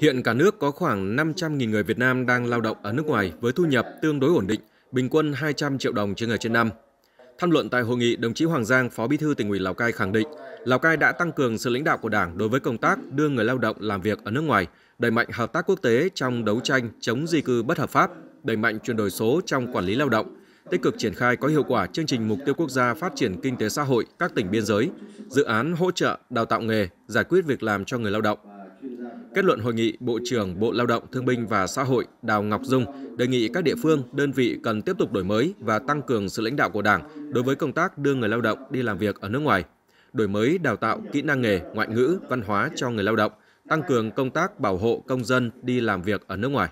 Hiện cả nước có khoảng 500.000 người Việt Nam đang lao động ở nước ngoài với thu nhập tương đối ổn định, bình quân 200 triệu đồng trên người trên năm. Tham luận tại hội nghị, đồng chí Hoàng Giang, Phó Bí thư tỉnh ủy Lào Cai khẳng định, Lào Cai đã tăng cường sự lãnh đạo của Đảng đối với công tác đưa người lao động làm việc ở nước ngoài, đẩy mạnh hợp tác quốc tế trong đấu tranh chống di cư bất hợp pháp, đẩy mạnh chuyển đổi số trong quản lý lao động, tích cực triển khai có hiệu quả chương trình mục tiêu quốc gia phát triển kinh tế xã hội các tỉnh biên giới, dự án hỗ trợ đào tạo nghề, giải quyết việc làm cho người lao động. Kết luận hội nghị, Bộ trưởng Bộ Lao động Thương binh và Xã hội Đào Ngọc Dung đề nghị các địa phương, đơn vị cần tiếp tục đổi mới và tăng cường sự lãnh đạo của Đảng đối với công tác đưa người lao động đi làm việc ở nước ngoài, đổi mới đào tạo kỹ năng nghề, ngoại ngữ, văn hóa cho người lao động, tăng cường công tác bảo hộ công dân đi làm việc ở nước ngoài.